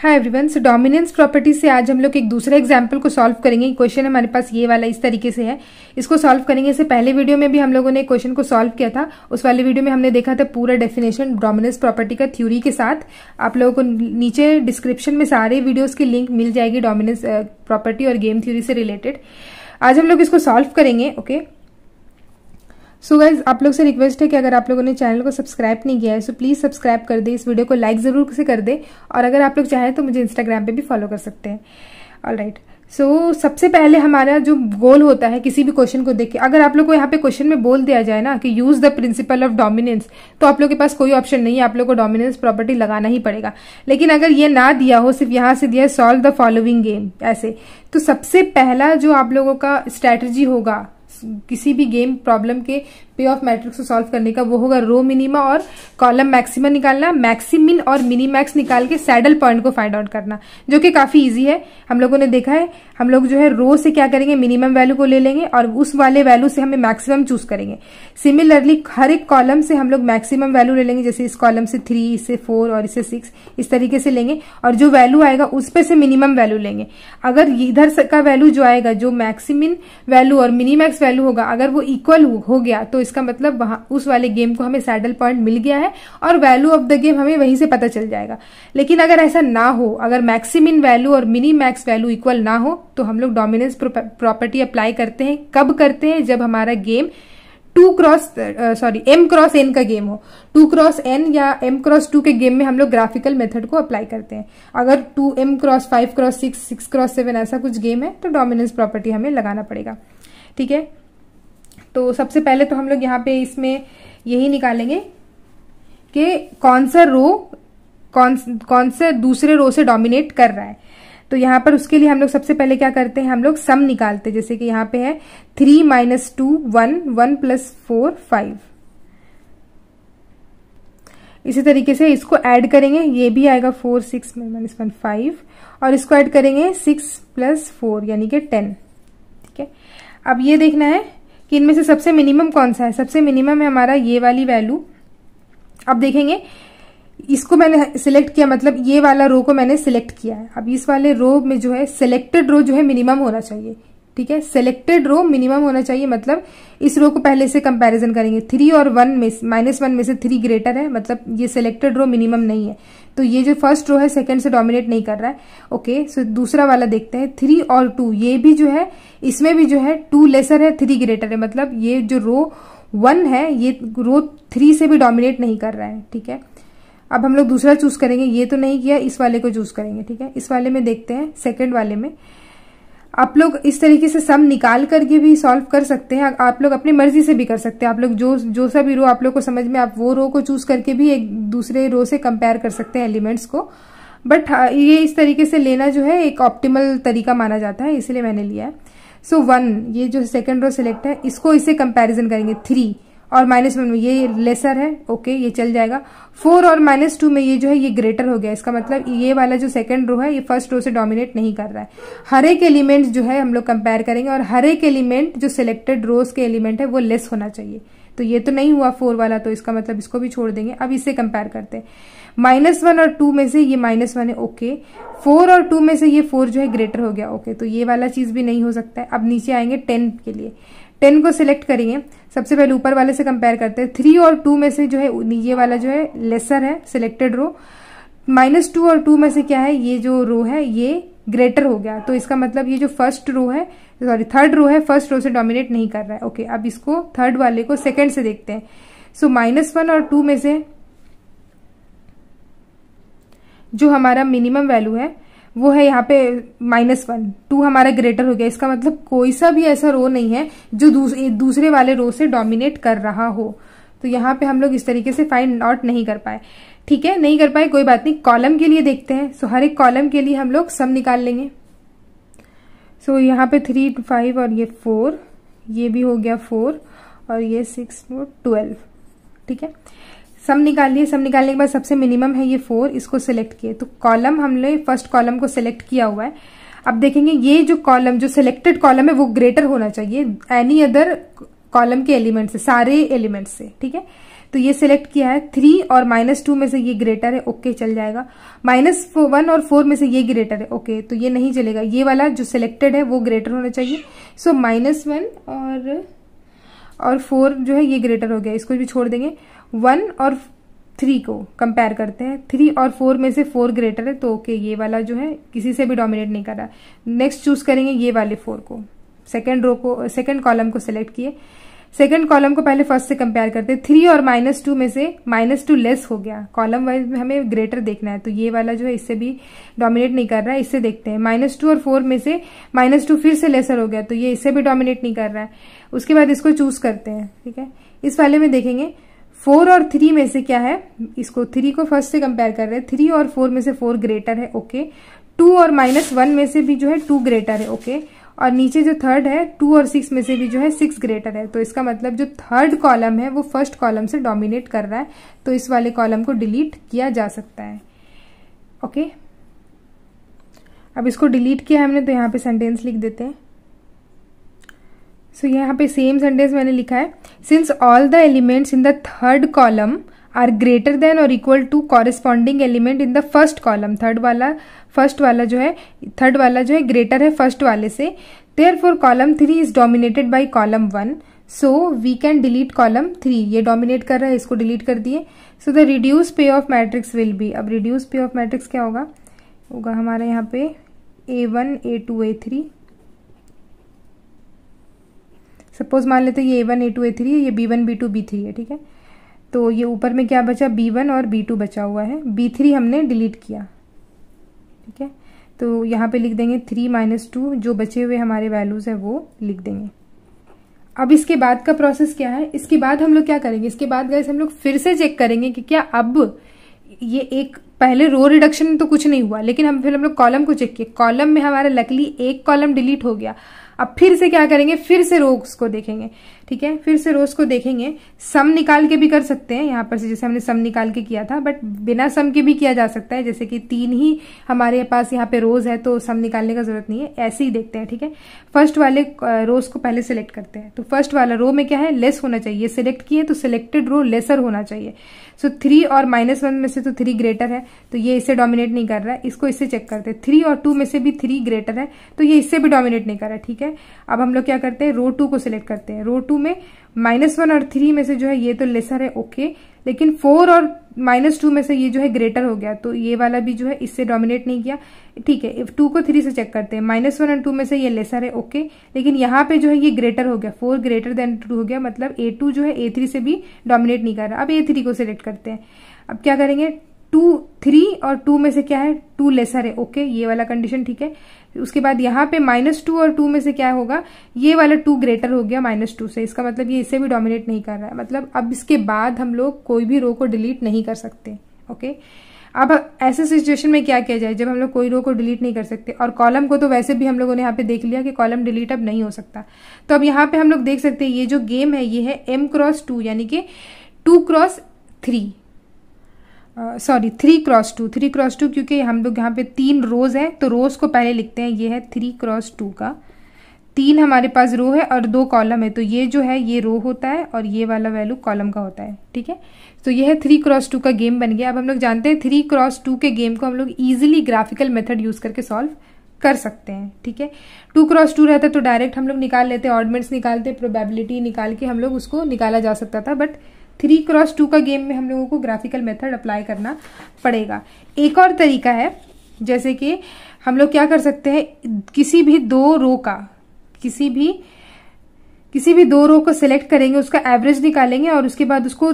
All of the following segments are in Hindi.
हाय एवरीवन सो डोमिनेंस प्रॉपर्टी से आज हम लोग एक दूसरे एग्जाम्पल को सॉल्व करेंगे क्वेश्चन हमारे पास ये वाला इस तरीके से है इसको सॉल्व करेंगे इससे पहले वीडियो में भी हम लोगों ने क्वेश्चन को सॉल्व किया था उस वाले वीडियो में हमने देखा था पूरा डेफिनेशन डोमिनेंस प्रॉपर्टी का थ्योरी के साथ आप लोगों को नीचे डिस्क्रिप्शन में सारे वीडियोज की लिंक मिल जाएगी डोमिनेंस प्रॉपर्टी और गेम थ्यूरी से रिलेटेड आज हम लोग इसको सॉल्व करेंगे okay okay? So so guys आप लोग से रिक्वेस्ट है कि अगर आप लोगों ने चैनल को सब्सक्राइब नहीं किया है सो प्लीज़ सब्सक्राइब कर दे इस वीडियो को लाइक ज़रूर से कर दे और अगर आप लोग चाहें तो मुझे इंस्टाग्राम पे भी फॉलो कर सकते हैं ऑल राइट सो सबसे पहले हमारा जो गोल होता है किसी भी क्वेश्चन को देख के अगर आप लोग को यहाँ पे क्वेश्चन में बोल दिया जाए ना कि use the principle of dominance तो आप लोग के पास कोई ऑप्शन नहीं है आप लोग को डोमिनेंस प्रॉपर्टी लगाना ही पड़ेगा लेकिन अगर ये ना दिया हो सिर्फ यहाँ से दिया है सॉल्व द फॉलोइंग गेम ऐसे तो सबसे पहला जो आप लोगों का स्ट्रैटेजी होगा किसी भी गेम प्रॉब्लम के पे ऑफ मैट्रिक्स को सॉल्व करने का वो होगा रो मिनिमा और कॉलम मैक्सिमा निकालना मैक्सिमिन और मिनी मैक्स निकाल के सैडल पॉइंट को फाइंड आउट करना जो कि काफी ईजी है हम लोगों ने देखा है हम लोग जो है रो से क्या करेंगे मिनिमम वैल्यू को ले लेंगे और उस वाले वैल्यू से हमें मैक्सिमम चूज करेंगे सिमिलरली हर एक कॉलम से हम लोग मैक्सिमम वैल्यू ले लेंगे जैसे इस कॉलम से थ्री इसे फोर और इसे सिक्स इस तरीके से लेंगे और जो वैल्यू आएगा उस पर से मिनिमम वैल्यू लेंगे अगर इधर का वैल्यू जो आएगा जो मैक्सिमिन वैल्यू और मिनिमैक्स वैल्यू होगा अगर वो इक्वल हो गया तो इसका मतलब वहां उस वाले गेम को हमें सैडल पॉइंट मिल गया है और वैल्यू ऑफ द गेम हमें वहीं से पता चल जाएगा लेकिन अगर ऐसा ना हो अगर मैक्सिमिन वैल्यू और मिनी मैक्स वैल्यू इक्वल ना हो तो हम लोग डोमिनेंस प्रॉपर्टी अप्लाई करते हैं कब करते हैं जब हमारा game two cross sorry M cross N का गेम हो टू क्रॉस एन या एम क्रॉस टू के गेम में हम लोग ग्राफिकल मेथड को अप्लाई करते हैं अगर two M cross five cross six six cross seven ऐसा कुछ गेम है तो डोमिनेंस प्रॉपर्टी हमें लगाना पड़ेगा ठीक है तो सबसे पहले तो हम लोग यहाँ पे इसमें यही निकालेंगे कि कौन सा रो कौन कौन से दूसरे रो से डोमिनेट कर रहा है तो यहाँ पर उसके लिए हम लोग सबसे पहले क्या करते हैं हम लोग सम निकालते हैं जैसे कि यहाँ पे है three minus two one one plus four five इसी तरीके से इसको ऐड करेंगे ये भी आएगा four six minus one five और इसको ऐड करेंगे सिक्स प्लस फोर यानी कि टेन ठीक है अब ये देखना है कि इनमें से सबसे मिनिमम कौन सा है सबसे मिनिमम है हमारा ये वाली वैल्यू अब देखेंगे इसको मैंने सिलेक्ट किया मतलब ये वाला रो को मैंने सिलेक्ट किया है अब इस वाले रो में जो है सिलेक्टेड रो जो है मिनिमम होना चाहिए ठीक है सिलेक्टेड रो मिनिमम होना चाहिए मतलब इस रो को पहले से कंपैरिजन करेंगे थ्री और वन में माइनस वन में से थ्री ग्रेटर है मतलब ये सिलेक्टेड रो मिनिमम नहीं है तो ये जो फर्स्ट रो है सेकंड से डोमिनेट नहीं कर रहा है ओके सो दूसरा वाला देखते हैं थ्री और टू ये भी जो है इसमें भी जो है टू लेसर है थ्री ग्रेटर है मतलब ये जो रो वन है ये रो थ्री से भी डोमिनेट नहीं कर रहा है ठीक है अब हम लोग दूसरा चूज करेंगे ये तो नहीं किया इस वाले को चूज करेंगे ठीक है इस वाले में देखते हैं सेकेंड वाले में आप लोग इस तरीके से सम निकाल करके भी सॉल्व कर सकते हैं आप लोग अपनी मर्जी से भी कर सकते हैं आप लोग जो जो सा भी रो आप लोग को समझ में आप वो रो को चूज करके भी एक दूसरे रो से कंपेयर कर सकते हैं एलिमेंट्स को बट हाँ, ये इस तरीके से लेना जो है एक ऑप्टिमल तरीका माना जाता है इसलिए मैंने लिया है सो so, वन ये जो सेकेंड रो सिलेक्ट है इसको इसे कंपेरिजन करेंगे थ्री और माइनस वन में ये लेसर है ओके ये चल जाएगा फोर और माइनस टू में ये जो है ये ग्रेटर हो गया इसका मतलब ये वाला जो सेकंड रो है ये फर्स्ट रो से डोमिनेट नहीं कर रहा है हर एक एलिमेंट जो है हम लोग कंपेयर करेंगे और हर एक एलिमेंट जो सिलेक्टेड रोज के एलिमेंट है वो लेस होना चाहिए तो ये तो नहीं हुआ फोर वाला तो इसका मतलब इसको भी छोड़ देंगे अब इसे कंपेयर करते हैं माइनस वन और टू में से ये माइनस वन है ओके फोर और टू में से ये फोर जो है ग्रेटर हो गया ओके तो ये वाला चीज भी नहीं हो सकता है अब नीचे आएंगे टेन के लिए टेन को सिलेक्ट करेंगे सबसे पहले ऊपर वाले से कंपेयर करते हैं थ्री और टू में से जो है ये वाला जो है लेसर है सिलेक्टेड रो माइनस टू और टू में से क्या है ये जो रो है ये ग्रेटर हो गया तो इसका मतलब ये जो फर्स्ट रो है सॉरी थर्ड रो है फर्स्ट रो से डोमिनेट नहीं कर रहा है ओके अब इसको थर्ड वाले को सेकेंड से देखते हैं सो माइनस वन और टू में से जो हमारा मिनिमम वैल्यू है वो है यहाँ पे माइनस वन टू हमारा ग्रेटर हो गया इसका मतलब कोई सा भी ऐसा रो नहीं है जो दूस, दूसरे वाले रो से डोमिनेट कर रहा हो तो यहाँ पे हम लोग इस तरीके से फाइंड आउट नहीं कर पाए ठीक है नहीं कर पाए कोई बात नहीं कॉलम के लिए देखते हैं सो हर एक कॉलम के लिए हम लोग सम निकाल लेंगे सो यहाँ पे थ्री फाइव और ये फोर ये भी हो गया फोर और ये सिक्स ट्वेल्व ठीक है सम निकाल लिए सम निकालने के बाद सबसे मिनिमम है ये फोर इसको सिलेक्ट किए तो कॉलम हमने फर्स्ट कॉलम को सिलेक्ट किया हुआ है अब देखेंगे ये जो कॉलम जो सिलेक्टेड कॉलम है वो ग्रेटर होना चाहिए एनी अदर कॉलम के एलिमेंट से सारे एलिमेंट से ठीक है तो ये सिलेक्ट किया है थ्री और माइनस टू में से ये ग्रेटर है ओके चल जाएगा माइनस वन और फोर में से ये ग्रेटर है ओके तो ये नहीं चलेगा ये वाला जो सिलेक्टेड है वो ग्रेटर होना चाहिए सो माइनस वन और और फोर जो है ये ग्रेटर हो गया इसको भी छोड़ देंगे वन और थ्री को कंपेयर करते हैं थ्री और फोर में से फोर ग्रेटर है तो ओके ये वाला जो है किसी से भी डोमिनेट नहीं कर रहा नेक्स्ट चूज करेंगे ये वाले फोर को सेकेंड रो को सेकेंड कॉलम को सिलेक्ट किए सेकेंड कॉलम को पहले फर्स्ट से कंपेयर करते हैं थ्री और माइनस टू में से माइनस टू लेस हो गया कॉलम वाइज में हमें ग्रेटर देखना है तो ये वाला जो है इससे भी डोमिनेट नहीं कर रहा है इससे देखते हैं माइनस टू और फोर में से माइनस टू फिर से लेसर हो गया तो ये इससे भी डोमिनेट नहीं कर रहा है उसके बाद इसको चूज करते हैं ठीक है इस वाले में देखेंगे फोर और थ्री में से क्या है इसको थ्री को फर्स्ट से कंपेयर कर रहे हैं थ्री और फोर में से फोर ग्रेटर है ओके टू और माइनस वन में से भी जो है टू ग्रेटर है ओके और नीचे जो थर्ड है टू और सिक्स में से भी जो है सिक्स ग्रेटर है तो इसका मतलब जो थर्ड कॉलम है वो फर्स्ट कॉलम से डोमिनेट कर रहा है तो इस वाले कॉलम को डिलीट किया जा सकता है ओके अब इसको डिलीट किया हमने तो यहां पे सेंटेंस लिख देते हैं सो so, यहाँ पे सेम सेंटेंस मैंने लिखा है since all the elements in the third column are greater than और equal to corresponding element in the first column third वाला फर्स्ट वाला जो है थर्ड वाला जो है ग्रेटर है फर्स्ट वाले से therefore column three is dominated by column one so we can delete column three ये डोमिनेट कर रहा है इसको डिलीट कर दिए so the reduce payoff matrix will be अब रिड्यूस पे ऑफ मैट्रिक्स क्या होगा होगा हमारे यहाँ पे A one A two A three suppose मान लेते ये A one A two A three है ये B one B two B three है ठीक है तो ये ऊपर में क्या बचा बी वन और बी टू बचा हुआ है बी थ्री हमने डिलीट किया ठीक है तो यहाँ पे लिख देंगे थ्री माइनस टू जो बचे हुए हमारे वैल्यूज़ है वो लिख देंगे अब इसके बाद का प्रोसेस क्या है इसके बाद हम लोग क्या करेंगे इसके बाद गए हम लोग फिर से चेक करेंगे कि क्या अब ये एक पहले रो रिडक्शन में तो कुछ नहीं हुआ लेकिन हम फिर हम लोग कॉलम को चेक किए कॉलम में हमारा लकली एक कॉलम डिलीट हो गया अब फिर से क्या करेंगे फिर से रोग्स को देखेंगे ठीक है फिर से रोज को देखेंगे सम निकाल के भी कर सकते हैं यहाँ पर से जैसे हमने सम निकाल के किया था बट बिना सम के भी किया जा सकता है जैसे कि तीन ही हमारे पास यहाँ पे रोज है तो सम निकालने का जरूरत नहीं है ऐसे ही देखते हैं ठीक है फर्स्ट वाले रोज को पहले सिलेक्ट करते हैं तो फर्स्ट वाला रो में क्या है लेस होना चाहिए सिलेक्ट किए तो सिलेक्टेड रो लेसर होना चाहिए सो so, थ्री और माइनस वन में से तो थ्री ग्रेटर है तो ये इससे डोमिनेट नहीं कर रहा है इसको इससे चेक करते हैं थ्री और टू में से भी थ्री ग्रेटर है तो ये इससे भी डोमिनेट नहीं कर रहा है ठीक है अब हम लोग क्या करते हैं रो टू को सिलेक्ट करते हैं रो टू में माइनस वन और थ्री में से जो है ये तो लेसर है ओके लेकिन फोर और माइनस टू में से ये जो है ग्रेटर हो गया तो ये वाला भी जो है इससे डोमिनेट नहीं किया ठीक है इफ टू को थ्री से चेक करते हैं माइनस वन और टू में से ये लेसर है ओके लेकिन यहाँ पे जो है ये ग्रेटर हो गया फोर ग्रेटर देन टू हो गया मतलब ए टू जो है ए थ्री से भी डोमिनेट नहीं कर रहा अब ए थ्री को सिलेक्ट करते हैं अब क्या करेंगे टू थ्री और टू में से क्या है टू लेसर है ओके ये वाला कंडीशन ठीक है उसके बाद यहाँ पे माइनस टू और टू में से क्या होगा ये वाला टू ग्रेटर हो गया माइनस टू से इसका मतलब ये इसे भी डोमिनेट नहीं कर रहा है मतलब अब इसके बाद हम लोग कोई भी रो को डिलीट नहीं कर सकते ओके अब ऐसे सिचुएशन में क्या किया जाए जब हम लोग कोई रो को डिलीट नहीं कर सकते और कॉलम को तो वैसे भी हम लोगों ने यहाँ पे देख लिया कि कॉलम डिलीट अब नहीं हो सकता तो अब यहाँ पे हम लोग देख सकते हैं ये जो गेम है ये है एम क्रॉस टू यानी कि two cross three sorry three cross two three cross two क्योंकि हम लोग यहाँ पे तीन रोज़ हैं तो रोज़ को पहले लिखते हैं ये है थ्री क्रॉस टू का तीन हमारे पास रो है और दो कॉलम है तो ये जो है ये रो होता है और ये वाला वैल्यू कॉलम का होता है ठीक है तो ये है थ्री क्रॉस टू का गेम बन गया अब हम लोग जानते हैं थ्री क्रॉस टू के गेम को हम लोग ईजिली ग्राफिकल मेथड यूज़ करके सॉल्व कर सकते हैं ठीक है टू क्रॉस टू रहता तो डायरेक्ट हम लोग निकाल लेते ऑर्डमेंट्स निकालते प्रोबेबिलिटी निकाल के हम लोग उसको निकाला जा सकता था बट थ्री क्रॉस टू का गेम में हम लोगों को ग्राफिकल मेथड अप्लाई करना पड़ेगा एक और तरीका है जैसे कि हम लोग क्या कर सकते हैं किसी भी दो रो का किसी भी किसी भी दो रो को सिलेक्ट करेंगे उसका एवरेज निकालेंगे और उसके बाद उसको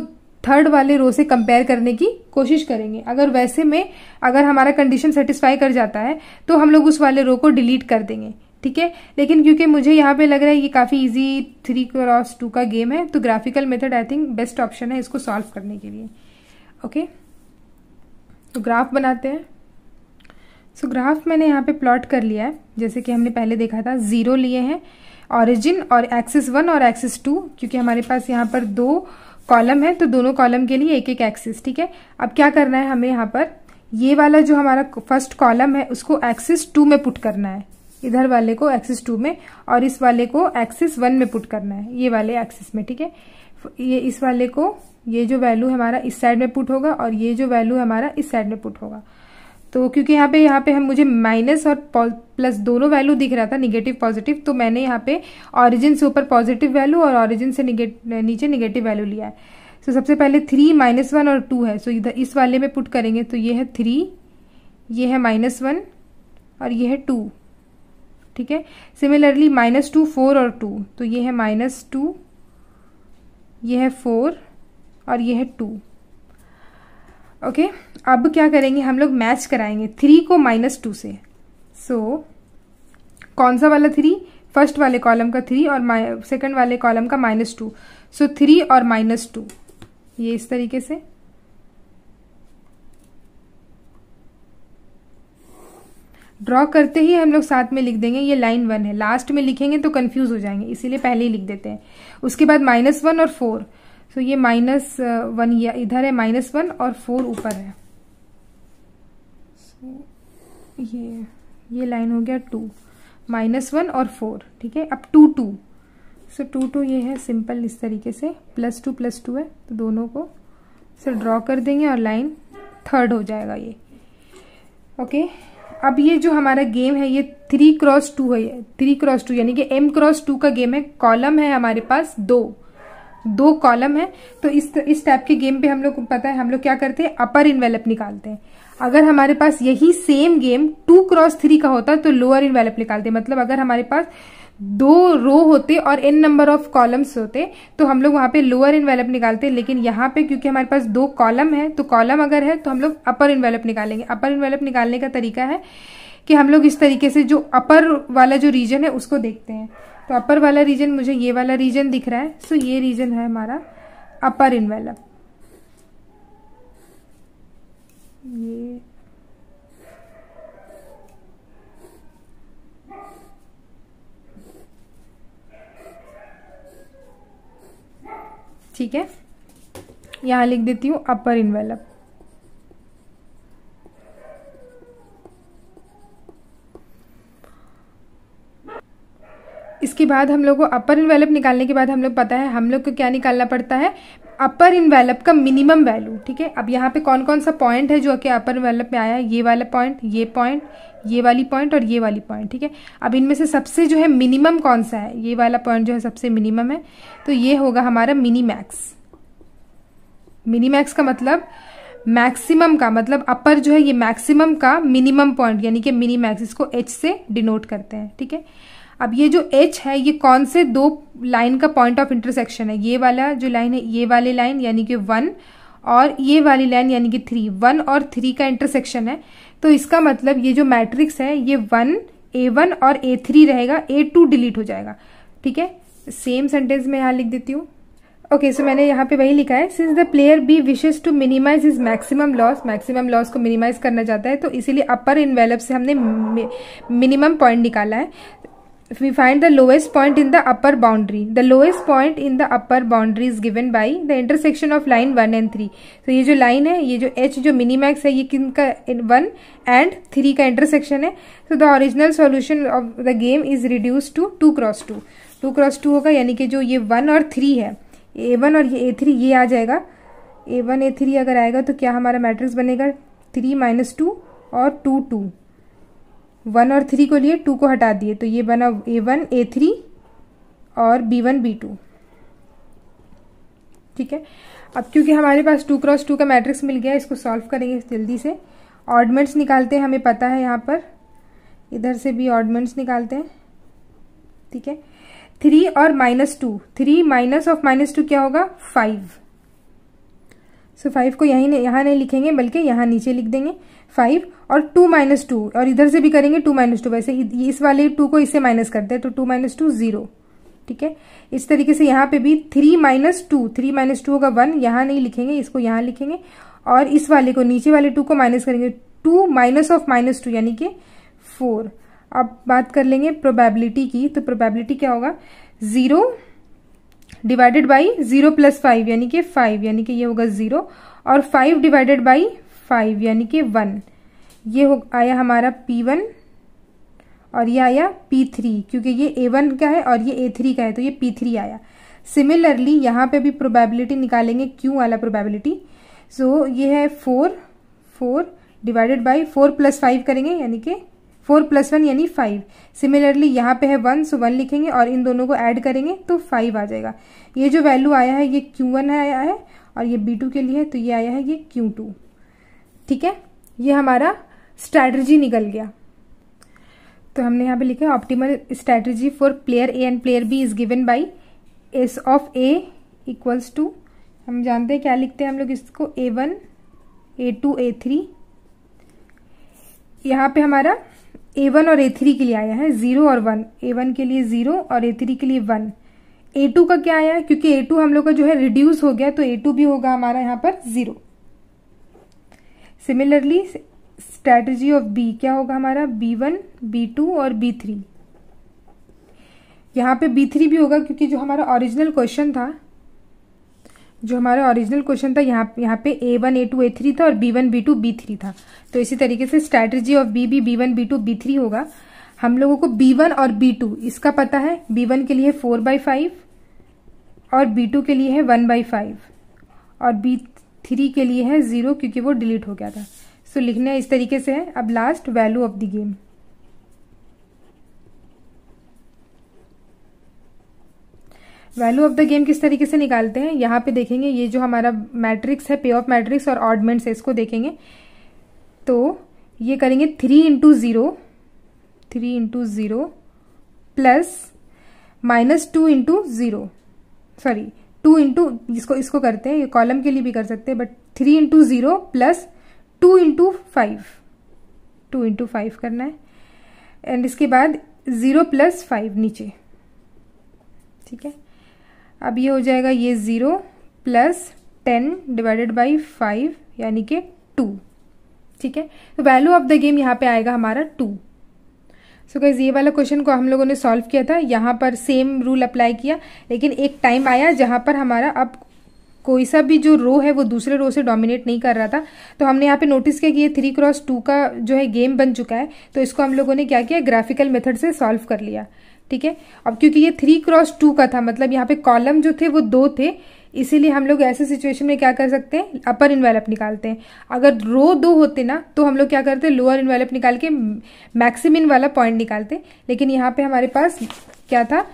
थर्ड वाले रो से कंपेयर करने की कोशिश करेंगे अगर वैसे में अगर हमारा कंडीशन सेटिस्फाई कर जाता है तो हम लोग उस वाले रो को डिलीट कर देंगे ठीक है लेकिन क्योंकि मुझे यहाँ पे लग रहा है ये काफ़ी इजी थ्री क्रॉस टू का गेम है तो graphical method I think best option है इसको सॉल्व करने के लिए ओके तो ग्राफ बनाते हैं सो ग्राफ मैंने यहाँ पे प्लॉट कर लिया है जैसे कि हमने पहले देखा था ज़ीरो लिए हैं ऑरिजिन और एक्सिस वन और एक्सिस टू क्योंकि हमारे पास यहाँ पर दो कॉलम है तो दोनों कॉलम के लिए एक एक एक्सिस ठीक है अब क्या करना है हमें यहाँ पर ये वाला जो हमारा फर्स्ट कॉलम है उसको एक्सिस टू में पुट करना है इधर वाले को एक्सिस टू में और इस वाले को एक्सिस वन में पुट करना है ये वाले एक्सिस में ठीक है ये इस वाले को ये जो वैल्यू हमारा इस साइड में पुट होगा और ये जो वैल्यू हमारा इस साइड में पुट होगा तो क्योंकि यहाँ पे यहाँ पे हम मुझे माइनस और प्लस दोनों वैल्यू दिख रहा था निगेटिव पॉजिटिव तो मैंने यहाँ पे ऑरिजिन से ऊपर पॉजिटिव वैल्यू और ऑरिजिन से नीचे निगेटिव वैल्यू लिया है सो तो so, सबसे पहले थ्री माइनस वन और टू है सो so, इधर इस वाले में पुट करेंगे तो ये है थ्री ये है माइनस वन और ये है टू ठीक है सिमिलरली माइनस टू फोर और टू तो ये है माइनस टू ये है फोर और ये है टू ओके okay? अब क्या करेंगे हम लोग मैच कराएंगे थ्री को माइनस टू से सो so, कौन सा वाला थ्री फर्स्ट वाले कॉलम का थ्री और सेकंड वाले कॉलम का माइनस टू सो थ्री और माइनस टू ये इस तरीके से ड्रॉ करते ही हम लोग साथ में लिख देंगे ये लाइन वन है लास्ट में लिखेंगे तो कन्फ्यूज हो जाएंगे इसीलिए पहले ही लिख देते हैं उसके बाद माइनस वन और फोर तो ये माइनस वन uh, इधर है माइनस वन और फोर ऊपर है ये ये लाइन हो गया टू माइनस वन और फोर ठीक है अब two two so two two ये है सिंपल इस तरीके से प्लस टू प्लस टू है तो दोनों को सर ड्रॉ कर देंगे और लाइन थर्ड हो जाएगा ये ओके okay? अब ये जो हमारा गेम है ये थ्री क्रॉस टू है थ्री क्रॉस टू यानी कि एम क्रॉस टू का गेम है कॉलम है हमारे पास दो दो कॉलम है तो इस इस टाइप के गेम पे हम लोग को पता है हम लोग क्या करते हैं अपर इन्वेलप निकालते हैं अगर हमारे पास यही same game two cross three का होता तो लोअर इन्वेलप निकालते मतलब अगर हमारे पास दो रो होते और एन नंबर ऑफ कॉलम्स होते तो हम लोग वहाँ पे लोअर इन्वेलप निकालते लेकिन यहाँ पे क्योंकि हमारे पास दो कॉलम है तो कॉलम अगर है तो हम लोग अपर इन्वेलप निकालेंगे अपर इन्वेलप निकालने का तरीका है कि हम लोग इस तरीके से जो अपर वाला जो रीजन है उसको देखते हैं तो अपर वाला रीजन मुझे ये वाला रीजन दिख रहा है सो ये रीजन है हमारा अपर इन्वेलप ये ठीक है यहाँ लिख देती हूँ अपर इन्वेलप इसके बाद हम लोग को अपर इनवेलप निकालने के बाद हम लोग पता है हम लोग को क्या निकालना पड़ता है अपर इनवेलप का मिनिमम वैल्यू ठीक है अब यहाँ पे कौन कौन सा पॉइंट है जो कि अपर इनवेलप में आया है ये वाला पॉइंट ये पॉइंट ये वाली पॉइंट और ये वाली पॉइंट ठीक है अब इनमें से सबसे जो है मिनिमम कौन सा है ये वाला पॉइंट जो है सबसे मिनिमम है तो ये होगा हमारा मिनी मैक्स मिनी मैक्स का मतलब मैक्सिमम का मतलब अपर जो है ये मैक्सिमम का मिनिमम पॉइंट यानी कि मिनी मैक्स इसको एच से डिनोट करते हैं ठीक है अब ये जो एच है ये कौन से दो लाइन का पॉइंट ऑफ इंटरसेक्शन है ये वाला जो लाइन है ये वाली लाइन यानी कि वन और ये वाली लाइन यानी कि थ्री वन और थ्री का इंटरसेक्शन है तो इसका मतलब ये जो मैट्रिक्स है ये वन ए वन और ए थ्री रहेगा ए टू डिलीट हो जाएगा ठीक है सेम सेंटेंस में यहाँ लिख देती हूँ ओके सो मैंने यहाँ पे वही लिखा है since the player B wishes to minimize is maximum loss maximum loss को मिनिमाइज करना चाहता है तो इसीलिए अपर इनवेलप से हमने मिनिमम पॉइंट निकाला है if we find the lowest point in the upper boundary the lowest point in the upper boundary is given by the intersection of line one and three तो ये जो लाइन है ये जो h जो मिनीमैक्स है ये किन का वन एंड थ्री का इंटरसेक्शन है so the original solution of the game is reduce to two cross two two cross two होगा यानी कि जो ये वन और थ्री है ए वन और ये ए थ्री ये आ जाएगा ए वन ए थ्री अगर आएगा तो क्या हमारा मैट्रिक्स बनेगा थ्री माइनस टू और टू टू वन और थ्री को लिए टू को हटा दिए तो ये बना ए वन ए थ्री और बी वन बी टू ठीक है अब क्योंकि हमारे पास टू क्रॉस टू का मैट्रिक्स मिल गया इसको सॉल्व करेंगे जल्दी से ऑर्डमेंट्स निकालते हैं हमें पता है यहाँ पर इधर से भी ऑर्डमेंट्स निकालते हैं ठीक है थ्री और minus two three minus of minus two क्या होगा फाइव सो so, फाइव को यहीं यहाँ नहीं लिखेंगे बल्कि यहाँ नीचे लिख देंगे फाइव और टू माइनस टू और इधर से भी करेंगे टू माइनस टू वैसे इस वाले टू को इससे माइनस करते हैं तो टू माइनस टू जीरो ठीक है इस तरीके से यहाँ पे भी three minus two three minus two होगा वन यहाँ नहीं लिखेंगे इसको यहाँ लिखेंगे और इस वाले को नीचे वाले टू को माइनस करेंगे two minus of minus two यानी कि फोर अब बात कर लेंगे प्रोबेबिलिटी की तो प्रोबेबिलिटी क्या होगा zero divided by zero plus five यानी कि फाइव यानी कि ये होगा जीरो और फाइव डिवाइडेड बाई फाइव यानी कि वन ये हो आया हमारा पी वन और ये आया पी थ्री क्योंकि ये ए वन का है और ये ए थ्री का है तो ये पी थ्री आया सिमिलरली यहाँ पे भी प्रोबेबिलिटी निकालेंगे क्यू वाला प्रोबेबिलिटी सो so, ये है four four divided by four plus five करेंगे यानी कि फोर प्लस वन यानी फाइव सिमिलरली यहाँ पे है वन सो वन लिखेंगे और इन दोनों को ऐड करेंगे तो फाइव आ जाएगा ये जो वैल्यू आया है ये क्यू वन आया है और ये बी टू के लिए है तो ये आया है ये क्यू टू ठीक है ये हमारा स्ट्रैटेजी निकल गया तो हमने यहाँ पे लिखा है optimal strategy for player A and player B is given by S of A equals to हम जानते हैं क्या लिखते हैं हम लोग इसको A one A two A three यहाँ पे हमारा ए वन और ए थ्री के लिए आया है जीरो और वन ए वन के लिए जीरो और ए थ्री के लिए वन ए टू का क्या आया है क्योंकि ए टू हम लोग का जो है रिड्यूस हो गया तो ए टू भी होगा हमारा यहाँ पर zero similarly strategy of B क्या होगा हमारा बी वन बी टू और बी थ्री यहां पे बी थ्री भी होगा क्योंकि जो हमारा ओरिजिनल क्वेश्चन था जो हमारा ओरिजिनल क्वेश्चन था यहाँ यहाँ पे A one A two A three था और B one B two B three था तो इसी तरीके से strategy of B B B one B two B three होगा हम लोगों को बी वन और बी टू इसका पता है बी वन के लिए फोर बाई फाइव और बी टू के लिए है वन बाई फाइव और बी थ्री के लिए है जीरो क्योंकि वो डिलीट हो गया था सो so, लिखना इस तरीके से है अब last value of the game value of the game किस तरीके से निकालते हैं यहाँ पे देखेंगे ये जो हमारा मैट्रिक्स है पे ऑफ मैट्रिक्स और ऑर्डमेंट्स है इसको देखेंगे तो ये करेंगे three into zero three into zero plus minus two into zero sorry two into इसको इसको करते हैं ये कॉलम के लिए भी कर सकते हैं but three into zero plus two into five two into five करना है एंड इसके बाद ज़ीरो प्लस फाइव नीचे ठीक है अब ये हो जाएगा ये zero plus ten divided by five यानी कि टू ठीक है तो वैल्यू ऑफ द गेम यहाँ पे आएगा हमारा टू सो कैसे ये वाला क्वेश्चन को हम लोगों ने सॉल्व किया था यहाँ पर सेम रूल अप्लाई किया लेकिन एक टाइम आया जहाँ पर हमारा अब कोई सा भी जो रो है वो दूसरे रो से डोमिनेट नहीं कर रहा था तो हमने यहाँ पे नोटिस किया कि ये थ्री क्रॉस टू का जो है गेम बन चुका है तो इसको हम लोगों ने क्या किया ग्राफिकल मेथड से सॉल्व कर लिया ठीक है अब क्योंकि ये थ्री क्रॉस टू का था मतलब यहाँ पे कॉलम जो थे वो दो थे इसीलिए हम लोग ऐसे सिचुएशन में क्या कर सकते हैं अपर इन्वेलप निकालते हैं अगर रो दो होते ना तो हम लोग क्या करते लोअर इन्वेलप निकाल के मैक्सिमिन वाला पॉइंट निकालते लेकिन यहाँ पे हमारे पास क्या था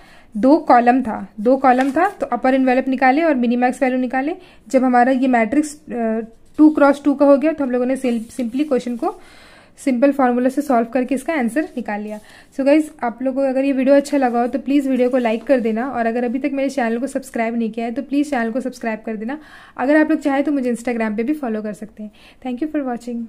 दो कॉलम था दो कॉलम था तो अपर इन्वेलप निकाले और मिनिमैक्स वैल्यू निकाले जब हमारा ये मैट्रिक्स टू क्रॉस टू का हो गया तो हम लोगों ने सिंपली क्वेश्चन को सिंपल फार्मूला से सॉल्व करके इसका आंसर निकाल लिया सो so गाइज आप लोगों को अगर ये वीडियो अच्छा लगा हो तो प्लीज़ वीडियो को लाइक कर देना और अगर अभी तक मेरे चैनल को सब्सक्राइब नहीं किया है तो प्लीज़ चैनल को सब्सक्राइब कर देना अगर आप लोग चाहें तो मुझे इंस्टाग्राम पर भी फॉलो कर सकते हैं थैंक यू फॉर वॉचिंग